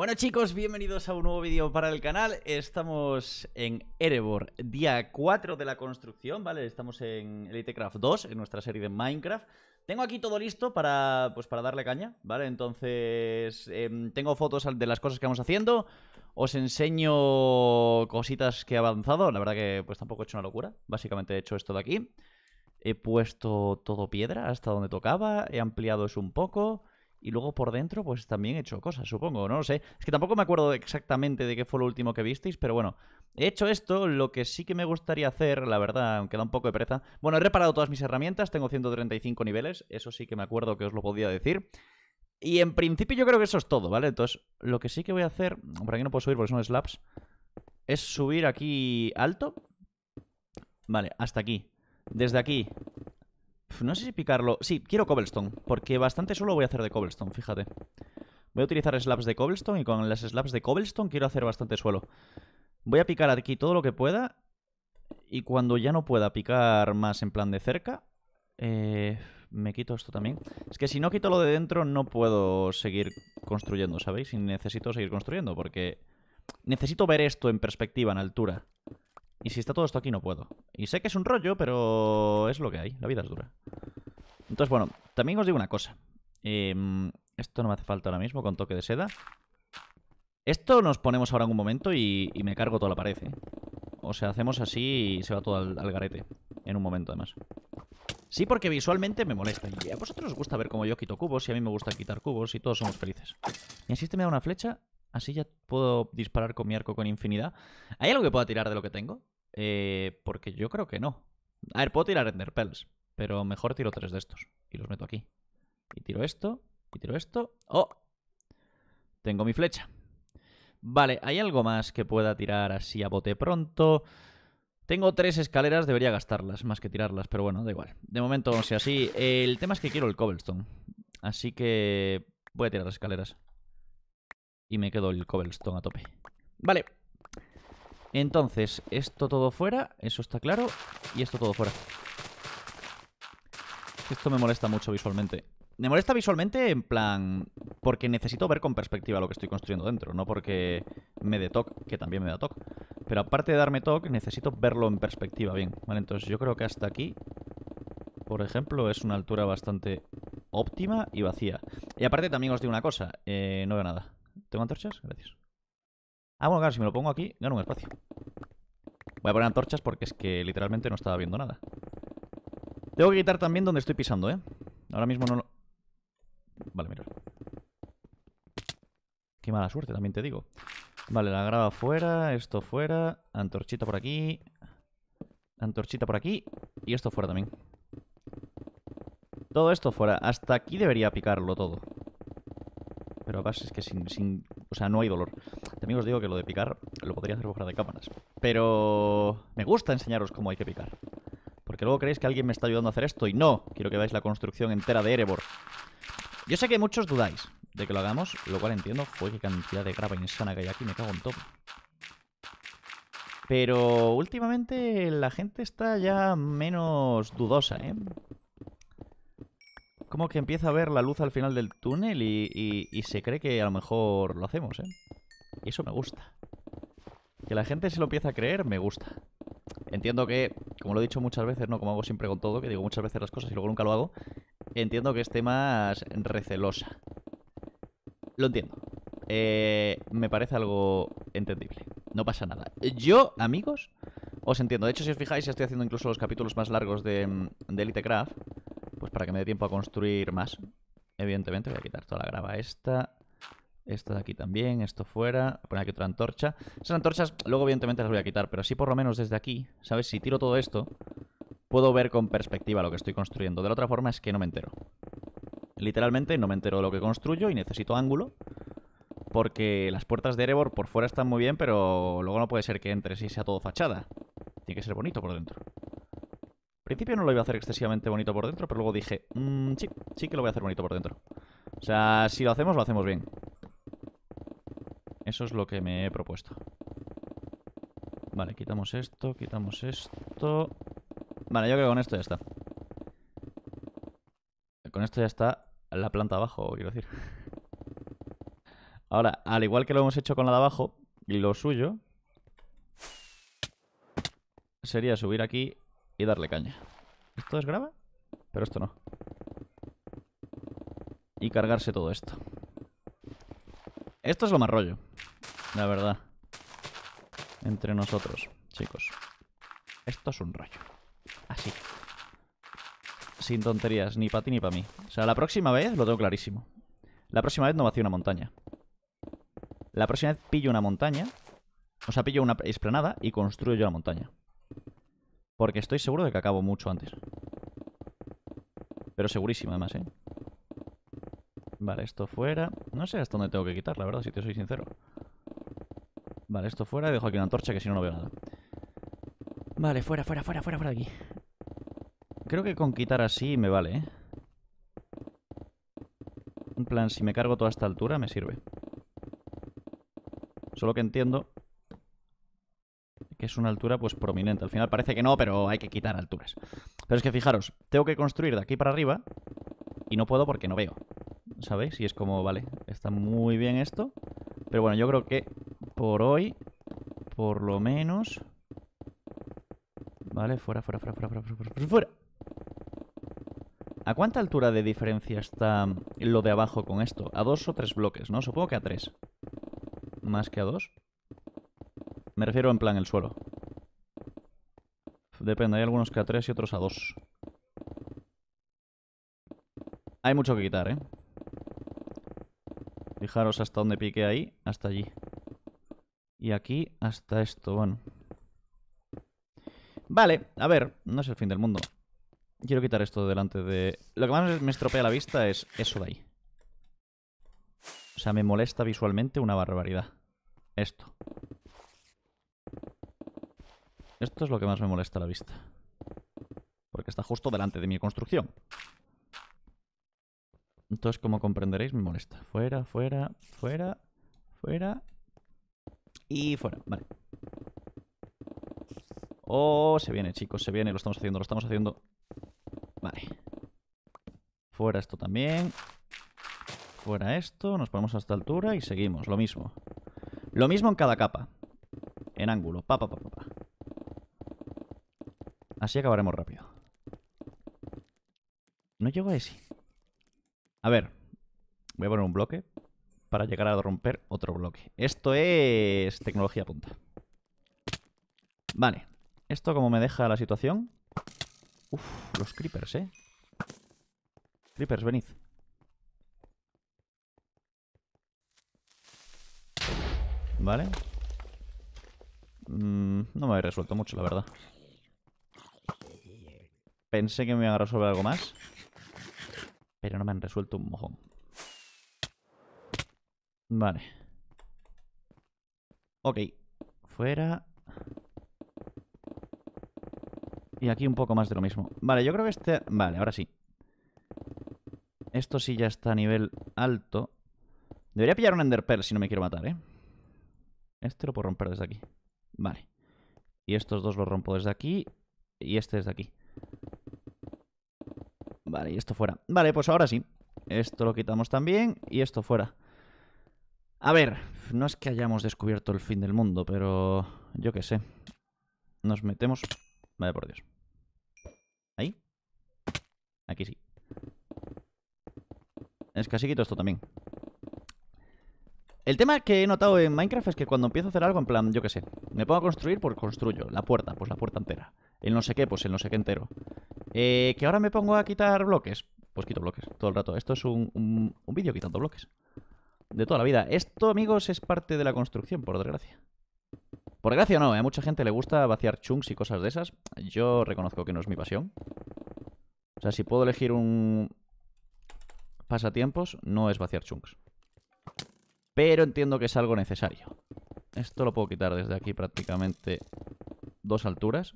Bueno chicos, bienvenidos a un nuevo vídeo para el canal Estamos en Erebor, día 4 de la construcción, ¿vale? Estamos en Elitecraft 2, en nuestra serie de Minecraft Tengo aquí todo listo para, pues, para darle caña, ¿vale? Entonces, em, tengo fotos de las cosas que vamos haciendo Os enseño cositas que he avanzado La verdad que pues tampoco he hecho una locura Básicamente he hecho esto de aquí He puesto todo piedra hasta donde tocaba He ampliado eso un poco y luego por dentro, pues también he hecho cosas, supongo, no lo sé. Es que tampoco me acuerdo exactamente de qué fue lo último que visteis, pero bueno. He hecho esto, lo que sí que me gustaría hacer, la verdad, aunque da un poco de pereza. Bueno, he reparado todas mis herramientas, tengo 135 niveles, eso sí que me acuerdo que os lo podía decir. Y en principio yo creo que eso es todo, ¿vale? Entonces, lo que sí que voy a hacer, por aquí no puedo subir porque son slabs, es subir aquí alto. Vale, hasta aquí. Desde aquí no sé si picarlo. Sí, quiero cobblestone. Porque bastante suelo voy a hacer de cobblestone, fíjate. Voy a utilizar slabs de cobblestone y con las slabs de cobblestone quiero hacer bastante suelo. Voy a picar aquí todo lo que pueda. Y cuando ya no pueda picar más en plan de cerca... Eh, me quito esto también. Es que si no quito lo de dentro no puedo seguir construyendo, ¿sabéis? Y necesito seguir construyendo porque necesito ver esto en perspectiva, en altura. Y si está todo esto aquí no puedo. Y sé que es un rollo, pero es lo que hay. La vida es dura. Entonces, bueno, también os digo una cosa. Em, esto no me hace falta ahora mismo con toque de seda. Esto nos ponemos ahora en un momento y, me cargo toda la pared, ¿eh? O sea, hacemos así y se va todo al, garete. En un momento, además. Sí, porque visualmente me molesta. Y a vosotros os gusta ver cómo yo quito cubos y a mí me gusta quitar cubos y todos somos felices. Y así este me da una flecha, así ya puedo disparar con mi arco con infinidad. ¿Hay algo que pueda tirar de lo que tengo? Eh, porque yo creo que no. A ver, puedo tirar Ender Pearls, pero mejor tiro tres de estos. Y los meto aquí. Y tiro esto, y tiro esto. ¡Oh! Tengo mi flecha. Vale, ¿hay algo más que pueda tirar así a bote pronto? Tengo tres escaleras, debería gastarlas más que tirarlas, pero bueno, da igual. De momento, o sea, así. El tema es que quiero el cobblestone. Así que voy a tirar las escaleras. Y me quedo el cobblestone a tope. Vale, entonces, esto todo fuera, eso está claro, y esto todo fuera. Esto me molesta mucho visualmente. Me molesta visualmente en plan... Porque necesito ver con perspectiva lo que estoy construyendo dentro, no porque me dé TOC, que también me da TOC. Pero aparte de darme toque, necesito verlo en perspectiva bien. Vale, entonces yo creo que hasta aquí, por ejemplo, es una altura bastante óptima y vacía. Y aparte también os digo una cosa, eh, no veo nada. ¿Tengo antorchas? Gracias. Ah, bueno, claro, si me lo pongo aquí, gano un espacio. Voy a poner antorchas porque es que literalmente no estaba viendo nada. Tengo que quitar también donde estoy pisando, ¿eh? Ahora mismo no lo... Vale, mira. Qué mala suerte, también te digo. Vale, la grava fuera, esto fuera, antorchita por aquí, antorchita por aquí y esto fuera también. Todo esto fuera. Hasta aquí debería picarlo todo. Pero pasa es que sin o sea, no hay dolor. También os digo que lo de picar lo podría hacer fuera de cámaras. Pero me gusta enseñaros cómo hay que picar. Porque luego creéis que alguien me está ayudando a hacer esto y no. Quiero que veáis la construcción entera de Erebor. Yo sé que muchos dudáis de que lo hagamos, lo cual entiendo. Joder, qué cantidad de grava insana que hay aquí, me cago en todo. Pero últimamente la gente está ya menos dudosa, ¿eh? como que empieza a ver la luz al final del túnel y, se cree que a lo mejor lo hacemos, ¿eh? eso me gusta. Que la gente se lo empieza a creer, me gusta. Entiendo que, como lo he dicho muchas veces, ¿no? Como hago siempre con todo, que digo muchas veces las cosas y luego nunca lo hago, entiendo que esté más recelosa. Lo entiendo. Eh, me parece algo entendible. No pasa nada. Yo, amigos, os entiendo. De hecho, si os fijáis, estoy haciendo incluso los capítulos más largos de, mm, de Elite pues para que me dé tiempo a construir más. Evidentemente voy a quitar toda la grava esta. Esto de aquí también, esto fuera. Poner aquí otra antorcha. Esas antorchas luego evidentemente las voy a quitar, pero así por lo menos desde aquí, ¿sabes? Si tiro todo esto, puedo ver con perspectiva lo que estoy construyendo. De la otra forma es que no me entero. Literalmente no me entero de lo que construyo y necesito ángulo. Porque las puertas de Erebor por fuera están muy bien, pero luego no puede ser que entre y sea todo fachada. Tiene que ser bonito por dentro principio no lo iba a hacer excesivamente bonito por dentro, pero luego dije, mmm, sí, sí que lo voy a hacer bonito por dentro. O sea, si lo hacemos, lo hacemos bien. Eso es lo que me he propuesto. Vale, quitamos esto, quitamos esto. Vale, yo creo que con esto ya está. Con esto ya está la planta abajo, quiero decir. Ahora, al igual que lo hemos hecho con la de abajo, Y lo suyo sería subir aquí y darle caña. ¿Esto es grava? Pero esto no. Y cargarse todo esto. Esto es lo más rollo. La verdad. Entre nosotros, chicos. Esto es un rollo. Así. Sin tonterías, ni para ti ni para mí. O sea, la próxima vez lo tengo clarísimo. La próxima vez no vacío una montaña. La próxima vez pillo una montaña. O sea, pillo una esplanada y construyo yo la montaña. Porque estoy seguro de que acabo mucho antes. Pero segurísimo, además, ¿eh? Vale, esto fuera. No sé hasta dónde tengo que quitar, la verdad, si te soy sincero. Vale, esto fuera. dejo aquí una antorcha que si no, no veo nada. Vale, fuera, fuera, fuera, fuera, fuera de aquí. Creo que con quitar así me vale, ¿eh? En plan, si me cargo toda esta altura, me sirve. Solo que entiendo que es una altura pues prominente. Al final parece que no, pero hay que quitar alturas. Pero es que fijaros, tengo que construir de aquí para arriba y no puedo porque no veo. ¿Sabéis? Y es como, vale, está muy bien esto. Pero bueno, yo creo que por hoy, por lo menos... Vale, fuera, fuera, fuera, fuera, fuera, fuera, fuera, fuera. ¿A cuánta altura de diferencia está lo de abajo con esto? A dos o tres bloques, ¿no? Supongo que a tres. Más que a dos. Me refiero en plan el suelo. Depende, hay algunos que a 3 y otros a 2. Hay mucho que quitar, ¿eh? Fijaros hasta donde piqué ahí, hasta allí. Y aquí hasta esto, bueno. Vale, a ver, no es el fin del mundo. Quiero quitar esto delante de... Lo que más me estropea la vista es eso de ahí. O sea, me molesta visualmente una barbaridad. Esto. Esto es lo que más me molesta a la vista. Porque está justo delante de mi construcción. Entonces, como comprenderéis, me molesta. Fuera, fuera, fuera, fuera. Y fuera, vale. Oh, se viene, chicos, se viene. Lo estamos haciendo, lo estamos haciendo. Vale. Fuera esto también. Fuera esto. Nos ponemos a esta altura y seguimos. Lo mismo. Lo mismo en cada capa. En ángulo. Pa, pa, pa, pa. Así acabaremos rápido. No llego a ese. A ver. Voy a poner un bloque para llegar a romper otro bloque. Esto es tecnología punta. Vale. Esto como me deja la situación. Uf, los creepers, ¿eh? Creepers, venid. Vale. Mm, no me he resuelto mucho, la verdad. Pensé que me iba a resolver algo más. Pero no me han resuelto un mojón. Vale. Ok. Fuera. Y aquí un poco más de lo mismo. Vale, yo creo que este... Vale, ahora sí. Esto sí ya está a nivel alto. Debería pillar un Enderpearl si no me quiero matar, ¿eh? Este lo puedo romper desde aquí. Vale. Y estos dos los rompo desde aquí. Y este desde aquí. Vale, y esto fuera. Vale, pues ahora sí. Esto lo quitamos también y esto fuera. A ver, no es que hayamos descubierto el fin del mundo, pero yo qué sé. Nos metemos... Vale, por Dios. ¿Ahí? Aquí sí. Es que así quito esto también. El tema que he notado en Minecraft es que cuando empiezo a hacer algo, en plan, yo qué sé, me pongo a construir, por pues construyo. La puerta, pues la puerta entera. El no sé qué, pues el no sé qué entero. Eh, que ahora me pongo a quitar bloques. Pues quito bloques todo el rato. Esto es un, vídeo quitando bloques. De toda la vida. Esto, amigos, es parte de la construcción, por desgracia. Por desgracia no, ¿eh? a mucha gente le gusta vaciar chunks y cosas de esas. Yo reconozco que no es mi pasión. O sea, si puedo elegir un pasatiempos, no es vaciar chunks. Pero entiendo que es algo necesario. Esto lo puedo quitar desde aquí prácticamente dos alturas.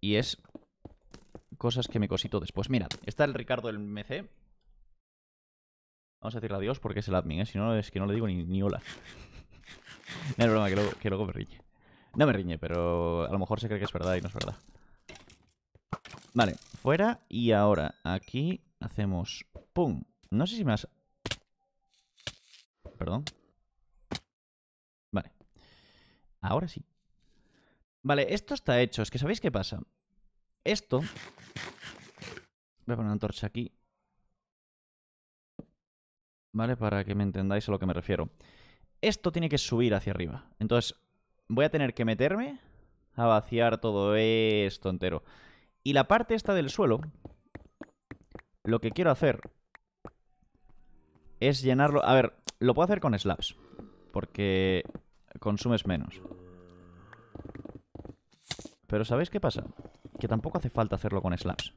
Y es cosas que me cosito después. Mira, está el Ricardo del MC. Vamos a decirle adiós porque es el admin, ¿eh? Si no, es que no le digo ni, ni hola. no hay problema que que luego me riñe. No me riñe, pero a lo mejor se cree que es verdad y no es verdad. Vale, fuera y ahora aquí hacemos... ¡Pum! No sé si me has... Perdón. Vale. Ahora sí. Vale, esto está hecho. Es que ¿sabéis qué pasa? Esto... Voy a poner una antorcha aquí. ¿Vale? Para que me entendáis a lo que me refiero. Esto tiene que subir hacia arriba. Entonces, voy a tener que meterme a vaciar todo esto entero. Y la parte esta del suelo, lo que quiero hacer es llenarlo... A ver, lo puedo hacer con slabs, porque consumes menos. Pero ¿sabéis qué pasa? Que tampoco hace falta hacerlo con slams.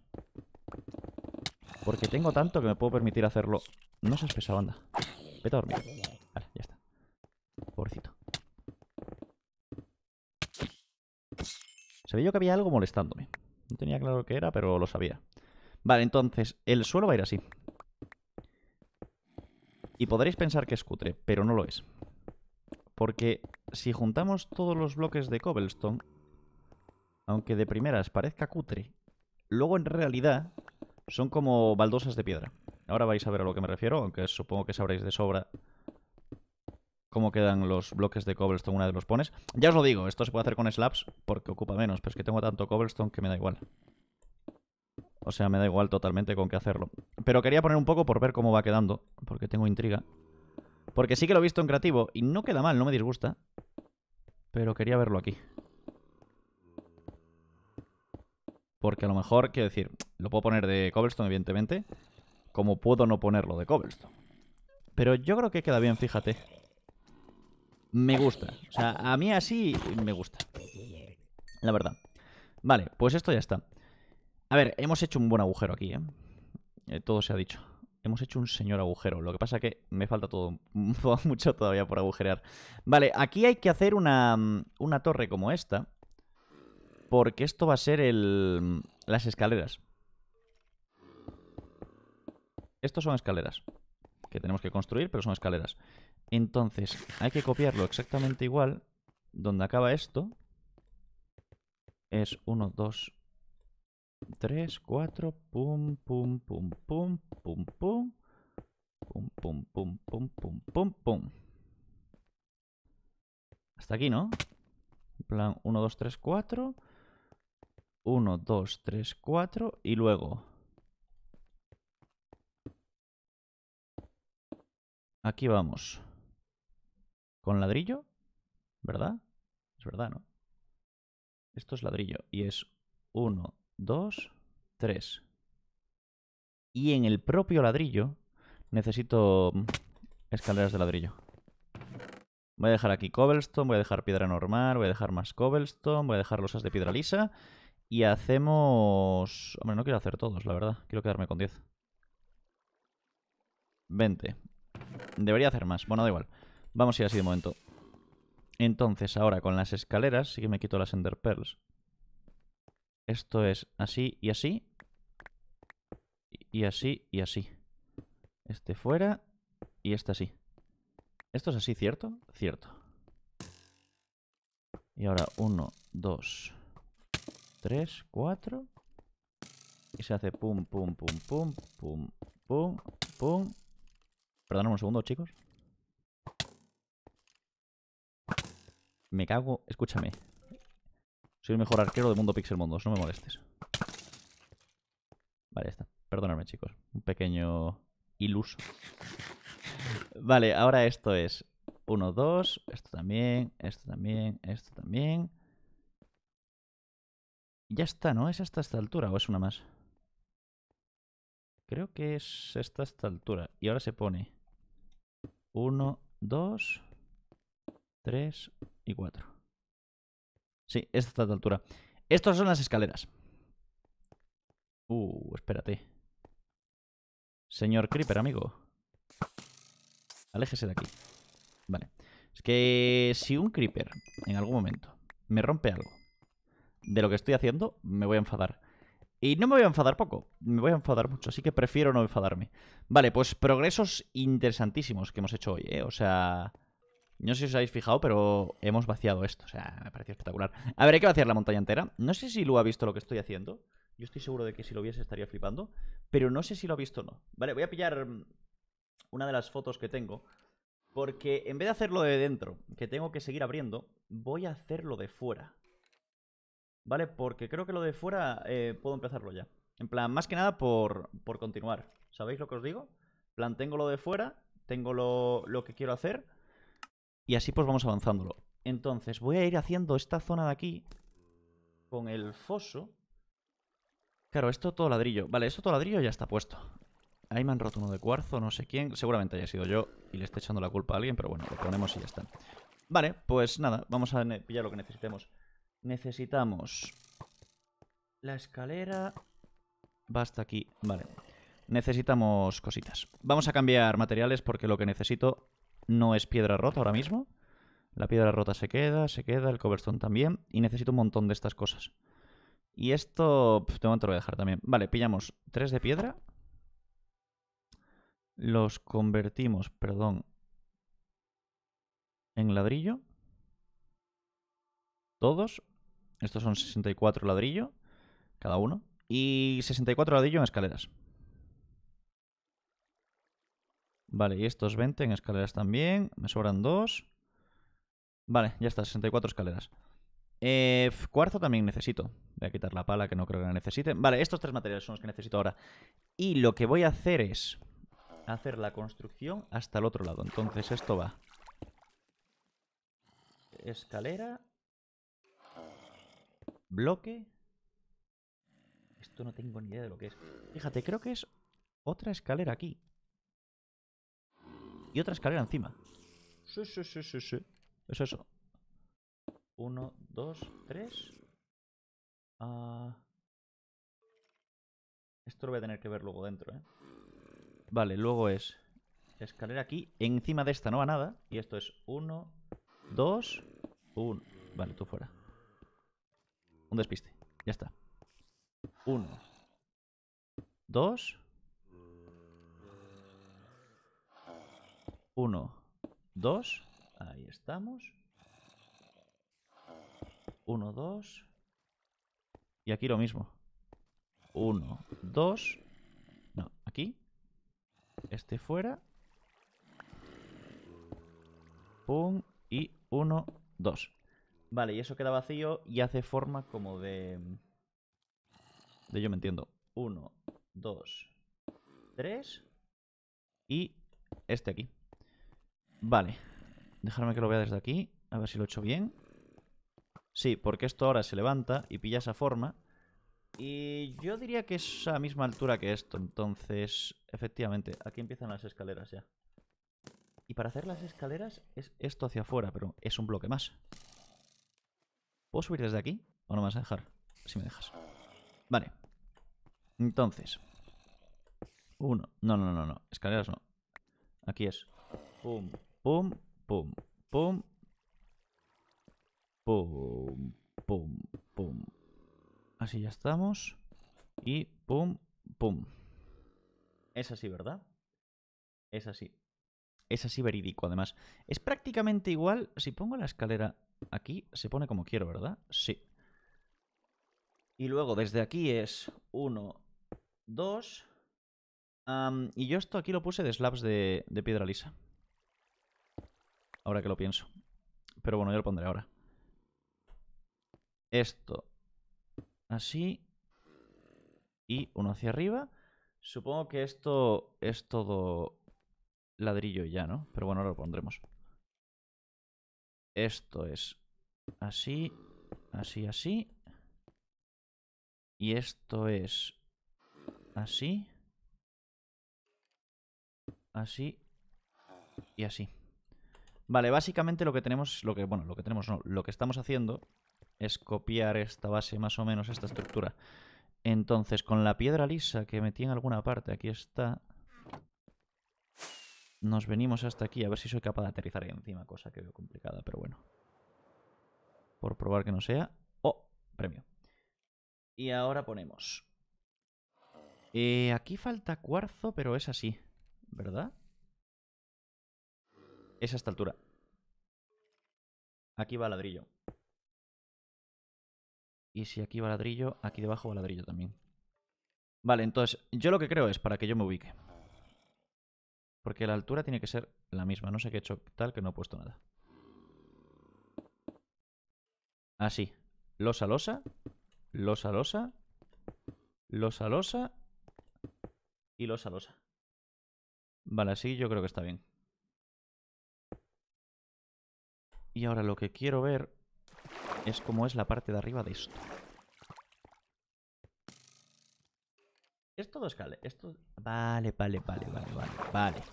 Porque tengo tanto que me puedo permitir hacerlo. No seas pesado, anda. Vete a dormir. Vale, ya está. Pobrecito. Sabía yo que había algo molestándome. No tenía claro qué era, pero lo sabía. Vale, entonces, el suelo va a ir así. Y podréis pensar que es cutre, pero no lo es. Porque si juntamos todos los bloques de cobblestone, aunque de primeras parezca cutre, luego en realidad son como baldosas de piedra. Ahora vais a ver a lo que me refiero, aunque supongo que sabréis de sobra cómo quedan los bloques de cobblestone una de los pones. Ya os lo digo, esto se puede hacer con slabs porque ocupa menos, pero es que tengo tanto cobblestone que me da igual. O sea, me da igual totalmente con qué hacerlo. Pero quería poner un poco por ver cómo va quedando, porque tengo intriga. Porque sí que lo he visto en creativo y no queda mal, no me disgusta. Pero quería verlo aquí. Porque a lo mejor, quiero decir, lo puedo poner de cobblestone, evidentemente, como puedo no ponerlo de cobblestone. Pero yo creo que queda bien, fíjate. Me gusta. O sea, a mí así me gusta. La verdad. Vale, pues esto ya está. A ver, hemos hecho un buen agujero aquí, ¿eh? eh todo se ha dicho. Hemos hecho un señor agujero. Lo que pasa es que me falta todo mucho todavía por agujerear. Vale, aquí hay que hacer una, mm, una torre como esta porque esto va a ser el, las escaleras. Estos son escaleras que tenemos que construir, pero son escaleras. Entonces, hay que copiarlo exactamente igual. Donde acaba esto es 1, 2, 3, 4, pum, pum, pum, pum, pum, pum, pum, pum, pum, pum, pum, pum, pum. Hasta aquí, ¿no? En plan, 1, 2, 3, 4. 1, 2, 3, 4 y luego aquí vamos con ladrillo, ¿verdad? Es verdad, ¿no? Esto es ladrillo y es 1, 2, 3. Y en el propio ladrillo necesito escaleras de ladrillo. Voy a dejar aquí cobblestone, voy a dejar piedra normal, voy a dejar más cobblestone, voy a dejar losas de piedra lisa y hacemos... Hombre, no quiero hacer todos, la verdad. Quiero quedarme con 10. 20. Debería hacer más. Bueno, da igual. Vamos a ir así de momento. Entonces, ahora con las escaleras, sí que me quito las Ender Pearls. Esto es así y así. Y así y así. Este fuera y este así. Esto es así, ¿cierto? Cierto. Y ahora uno, dos... 3, 4. Y se hace pum, pum, pum, pum, pum, pum, pum. Perdón un segundo, chicos. Me cago. Escúchame. Soy el mejor arquero del mundo Pixel Mundos. No me molestes. Vale, ya está. Perdóname, chicos. Un pequeño iluso. Vale, ahora esto es 1, 2. Esto también, esto también, esto también. Ya está, ¿no? ¿Es hasta esta altura o es una más? Creo que es esta esta altura. Y ahora se pone Uno, dos Tres y cuatro Sí, esta esta altura. Estas son las escaleras. Uh, espérate. Señor Creeper, amigo. Aléjese de aquí. Vale. Es que si un Creeper en algún momento me rompe algo de lo que estoy haciendo, me voy a enfadar. Y no me voy a enfadar poco, me voy a enfadar mucho, así que prefiero no enfadarme. Vale, pues progresos interesantísimos que hemos hecho hoy, ¿eh? O sea... No sé si os habéis fijado, pero hemos vaciado esto. O sea, me parece espectacular. A ver, hay que vaciar la montaña entera. No sé si lo ha visto lo que estoy haciendo. Yo estoy seguro de que si lo viese estaría flipando. Pero no sé si lo ha visto o no. Vale, voy a pillar mm, una de las fotos que tengo. Porque en vez de hacerlo de dentro, que tengo que seguir abriendo, voy a hacerlo de fuera. ¿Vale? Porque creo que lo de fuera eh, puedo empezarlo ya. En plan, más que nada por, continuar. ¿Sabéis lo que os digo? plan, tengo lo de fuera, tengo lo, lo que quiero hacer. Y así pues vamos avanzándolo. Entonces, voy a ir haciendo esta zona de aquí con el foso. Claro, esto todo ladrillo. Vale, esto todo ladrillo ya está puesto. Ahí me han roto uno de cuarzo, no sé quién. Seguramente haya sido yo y le estoy echando la culpa a alguien, pero bueno, lo ponemos y ya está. Vale, pues nada, vamos a pillar lo que necesitemos. Necesitamos la escalera. Basta aquí. Vale. Necesitamos cositas. Vamos a cambiar materiales porque lo que necesito no es piedra rota ahora mismo. La piedra rota se queda, se queda, el coverstone también. Y necesito un montón de estas cosas. Y esto... de momento lo voy a dejar también. Vale, pillamos tres de piedra. Los convertimos, perdón, en ladrillo. Todos. Estos son 64 ladrillo, cada uno. Y 64 ladrillo en escaleras. Vale, y estos 20 en escaleras también. Me sobran dos. Vale, ya está, 64 escaleras. Eh, cuarzo también necesito. Voy a quitar la pala que no creo que la necesite. Vale, estos tres materiales son los que necesito ahora. Y lo que voy a hacer es hacer la construcción hasta el otro lado. Entonces esto va. Escalera, Bloque. Esto no tengo ni idea de lo que es. Fíjate, creo que es otra escalera aquí. Y otra escalera encima. Sí, sí, sí, sí, sí. Es eso. Uno, dos, tres. Ah. Esto lo voy a tener que ver luego dentro, ¿eh? Vale, luego es escalera aquí. Encima de esta no va nada. Y esto es uno, dos, Uno, Vale, tú fuera. Un despiste. Ya está. Uno. Dos. Uno. Dos. Ahí estamos. Uno, dos. Y aquí lo mismo. Uno, dos. No, aquí. Este fuera. Pum. Y uno, dos. Vale, y eso queda vacío y hace forma como de... De yo me entiendo. Uno, dos, tres y este aquí. Vale. Dejarme que lo vea desde aquí. A ver si lo he hecho bien. Sí, porque esto ahora se levanta y pilla esa forma. Y yo diría que es a la misma altura que esto. Entonces, efectivamente, aquí empiezan las escaleras ya. Y para hacer las escaleras es esto hacia afuera, pero es un bloque más. ¿Puedo subir desde aquí? ¿O no me vas a dejar? Si me dejas. Vale. Entonces. Uno. No, no, no, no. Escaleras no. Aquí es. Pum, pum, pum, pum. Pum, pum, pum. Así ya estamos. Y pum, pum. Es así, ¿verdad? Es así es así verídico, además. Es prácticamente igual. Si pongo la escalera aquí, se pone como quiero, ¿verdad? Sí. Y luego desde aquí es Uno, dos... y yo esto aquí lo puse de slabs de, de piedra lisa. Ahora que lo pienso. Pero bueno, yo lo pondré ahora. Esto. Así. Y uno hacia arriba. Supongo que esto es todo ladrillo ya, ¿no? Pero bueno, lo pondremos. Esto es así, así, así. Y esto es así, así y así. Vale, básicamente lo que tenemos, lo que, bueno, lo que tenemos no, lo que estamos haciendo es copiar esta base, más o menos esta estructura. Entonces, con la piedra lisa que metí en alguna parte, aquí está, nos venimos hasta aquí a ver si soy capaz de aterrizar ahí encima, cosa que veo complicada, pero bueno. Por probar que no sea. ¡Oh! Premio. Y ahora ponemos. Eh, aquí falta cuarzo, pero es así, ¿verdad? Es a esta altura. Aquí va ladrillo. Y si aquí va ladrillo, aquí debajo va ladrillo también. Vale, entonces, yo lo que creo es, para que yo me ubique, porque la altura tiene que ser la misma. No sé qué he hecho tal que no he puesto nada. Así. Losa, losa. Losa, losa. Losa, losa. Y losa, losa. Vale, así yo creo que está bien. Y ahora lo que quiero ver es cómo es la parte de arriba de esto. Esto dos cale. Esto. Vale, vale, vale, vale, vale. Vale.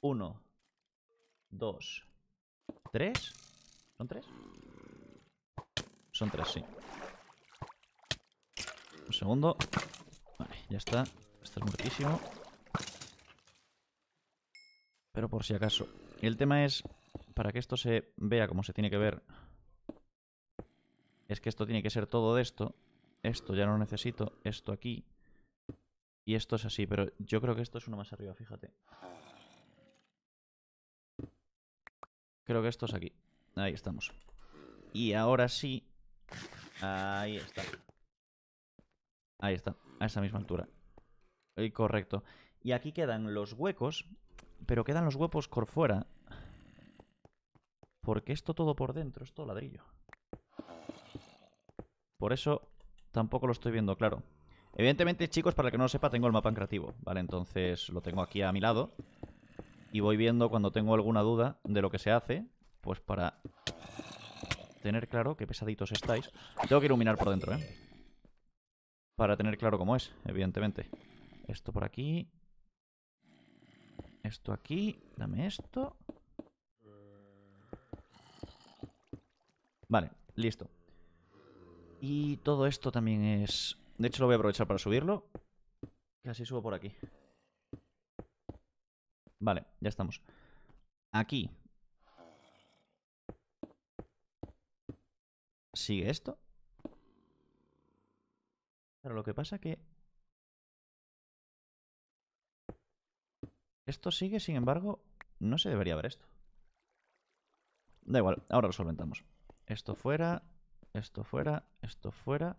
Uno. Dos. Tres. ¿Son tres? Son tres, sí. Un segundo. Vale, ya está. Esto es muertísimo. Pero por si acaso. El tema es, para que esto se vea como se tiene que ver, es que esto tiene que ser todo de esto. Esto ya no lo necesito esto aquí. Y esto es así, pero yo creo que esto es uno más arriba, fíjate. Creo que esto es aquí. Ahí estamos. Y ahora sí... Ahí está. Ahí está, a esa misma altura. Eh, correcto. Y aquí quedan los huecos, pero quedan los huecos por fuera. Porque esto todo por dentro es todo ladrillo. Por eso tampoco lo estoy viendo claro. Evidentemente, chicos, para el que no lo sepa, tengo el mapa en creativo, ¿vale? Entonces lo tengo aquí a mi lado y voy viendo cuando tengo alguna duda de lo que se hace, pues para tener claro qué pesaditos estáis. Tengo que iluminar por dentro, ¿eh? Para tener claro cómo es, evidentemente. Esto por aquí. Esto aquí. Dame esto. Vale, listo. Y todo esto también es de hecho, lo voy a aprovechar para subirlo. Que así subo por aquí. Vale, ya estamos. Aquí. ¿Sigue esto? Pero lo que pasa que... Esto sigue, sin embargo, no se debería ver esto. Da igual, ahora lo solventamos. Esto fuera, esto fuera, esto fuera.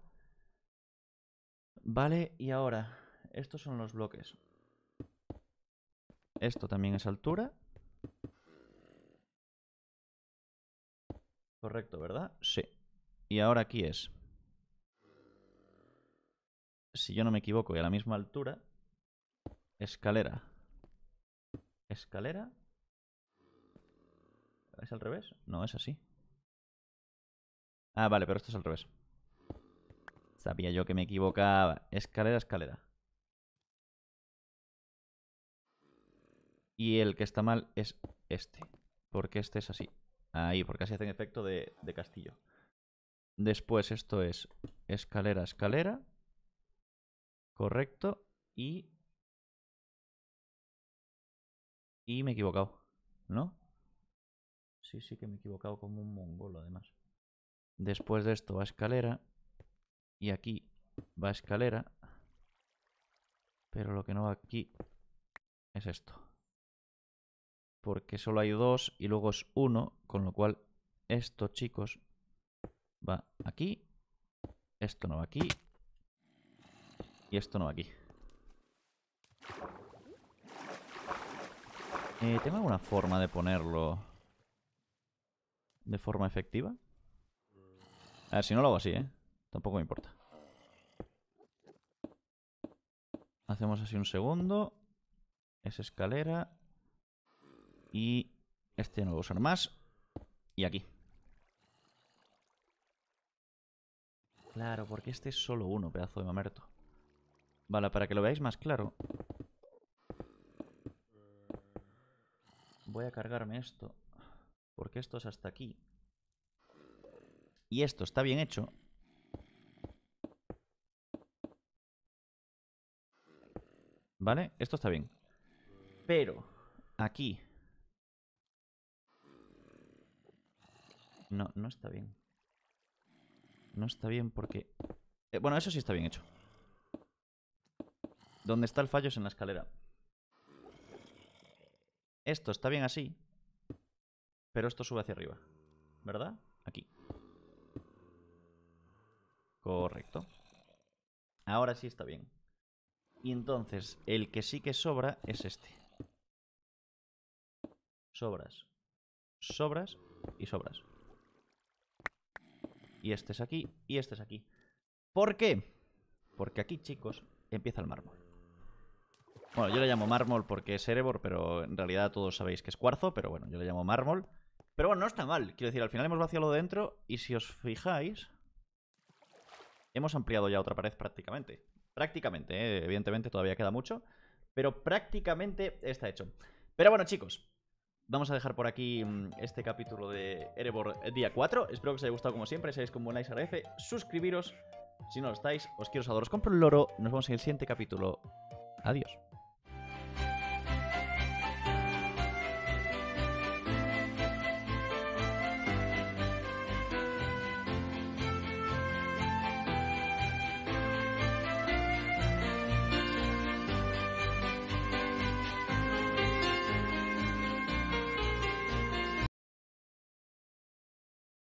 Vale, y ahora, estos son los bloques. Esto también es altura. Correcto, ¿verdad? Sí. Y ahora aquí es. Si yo no me equivoco y a la misma altura, escalera. Escalera. ¿Es al revés? No, es así. Ah, vale, pero esto es al revés. Sabía yo que me equivocaba. Escalera, escalera. Y el que está mal es este. Porque este es así. Ahí, porque así hacen efecto de, castillo. Después esto es escalera, escalera. Correcto. Y... Y me he equivocado, ¿no? Sí, sí que me he equivocado como un mongolo, además. Después de esto va escalera. Y aquí va escalera. Pero lo que no va aquí es esto. Porque solo hay dos y luego es uno. Con lo cual esto, chicos, va aquí. Esto no va aquí. Y esto no va aquí. Eh, ¿Tengo alguna forma de ponerlo de forma efectiva? A ver, si no lo hago así, ¿eh? Tampoco me importa. Hacemos así un segundo. Es escalera. Y este no lo más. Y aquí. Claro, porque este es solo uno, pedazo de mamerto. Vale, para que lo veáis más claro. Voy a cargarme esto. Porque esto es hasta aquí. Y esto está bien hecho. ¿Vale? Esto está bien. Pero aquí... No, no está bien. No está bien porque... Eh, bueno, eso sí está bien hecho. Donde está el fallo es en la escalera. Esto está bien así. Pero esto sube hacia arriba. ¿Verdad? Aquí. Correcto. Ahora sí está bien. Y entonces, el que sí que sobra es este. Sobras. Sobras y sobras. Y este es aquí y este es aquí. ¿Por qué? Porque aquí, chicos, empieza el mármol. Bueno, yo le llamo mármol porque es Erebor, pero en realidad todos sabéis que es cuarzo, pero bueno, yo le llamo mármol. Pero bueno, no está mal. Quiero decir, al final hemos vaciado lo dentro y si os fijáis... Hemos ampliado ya otra pared prácticamente. Prácticamente, ¿eh? evidentemente todavía queda mucho, pero prácticamente está hecho. Pero bueno, chicos, Vamos a dejar por aquí mm, este capítulo de Erebor día 4. Espero que os haya gustado como siempre. Seáis como un like agradece. Suscribiros si no lo estáis. Os quiero saber, os compro el loro. Nos vemos en el siguiente capítulo. Adiós.